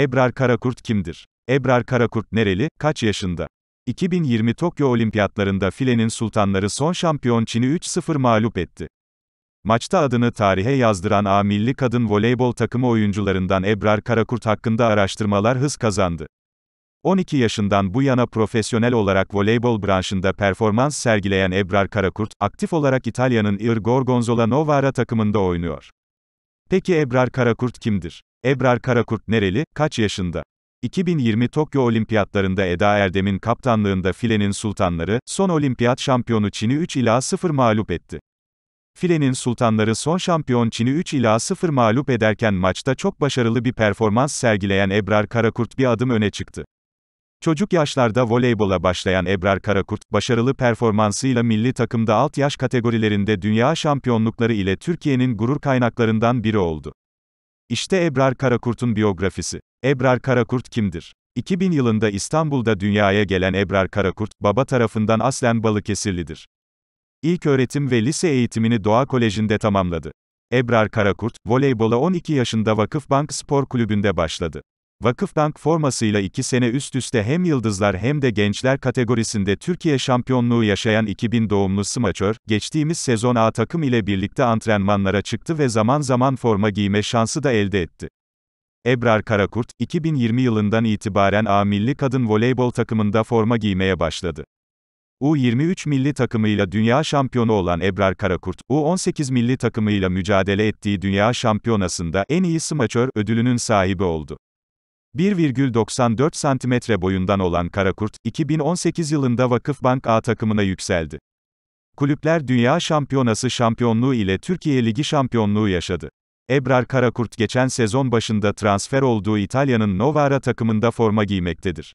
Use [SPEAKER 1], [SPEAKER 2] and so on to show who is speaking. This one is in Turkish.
[SPEAKER 1] Ebrar Karakurt kimdir? Ebrar Karakurt nereli, kaç yaşında? 2020 Tokyo Olimpiyatlarında filenin sultanları son şampiyon Çin'i 3-0 mağlup etti. Maçta adını tarihe yazdıran A milli kadın voleybol takımı oyuncularından Ebrar Karakurt hakkında araştırmalar hız kazandı. 12 yaşından bu yana profesyonel olarak voleybol branşında performans sergileyen Ebrar Karakurt, aktif olarak İtalya'nın Ir Gorgonzola Novara takımında oynuyor. Peki Ebrar Karakurt kimdir? Ebrar Karakurt nereli, kaç yaşında? 2020 Tokyo Olimpiyatlarında Eda Erdem'in kaptanlığında filenin sultanları, son olimpiyat şampiyonu Çin'i 3 ila 0 mağlup etti. Filenin sultanları son şampiyon Çin'i 3 ila 0 mağlup ederken maçta çok başarılı bir performans sergileyen Ebrar Karakurt bir adım öne çıktı. Çocuk yaşlarda voleybola başlayan Ebrar Karakurt, başarılı performansıyla milli takımda alt yaş kategorilerinde dünya şampiyonlukları ile Türkiye'nin gurur kaynaklarından biri oldu. İşte Ebrar Karakurt'un biyografisi. Ebrar Karakurt kimdir? 2000 yılında İstanbul'da dünyaya gelen Ebrar Karakurt, baba tarafından aslen Balıkesirlidir. İlk öğretim ve lise eğitimini Doğa Koleji'nde tamamladı. Ebrar Karakurt, voleybola 12 yaşında Bank Spor Kulübü'nde başladı. Vakıfbank formasıyla iki sene üst üste hem yıldızlar hem de gençler kategorisinde Türkiye şampiyonluğu yaşayan 2000 doğumlu smaçör, geçtiğimiz sezon A takım ile birlikte antrenmanlara çıktı ve zaman zaman forma giyme şansı da elde etti. Ebrar Karakurt, 2020 yılından itibaren A milli kadın voleybol takımında forma giymeye başladı. U23 milli takımıyla dünya şampiyonu olan Ebrar Karakurt, U18 milli takımıyla mücadele ettiği dünya şampiyonasında en iyi smaçör ödülünün sahibi oldu. 1,94 cm boyundan olan Karakurt, 2018 yılında Vakıfbank A takımına yükseldi. Kulüpler Dünya Şampiyonası şampiyonluğu ile Türkiye Ligi şampiyonluğu yaşadı. Ebrar Karakurt geçen sezon başında transfer olduğu İtalya'nın Novara takımında forma giymektedir.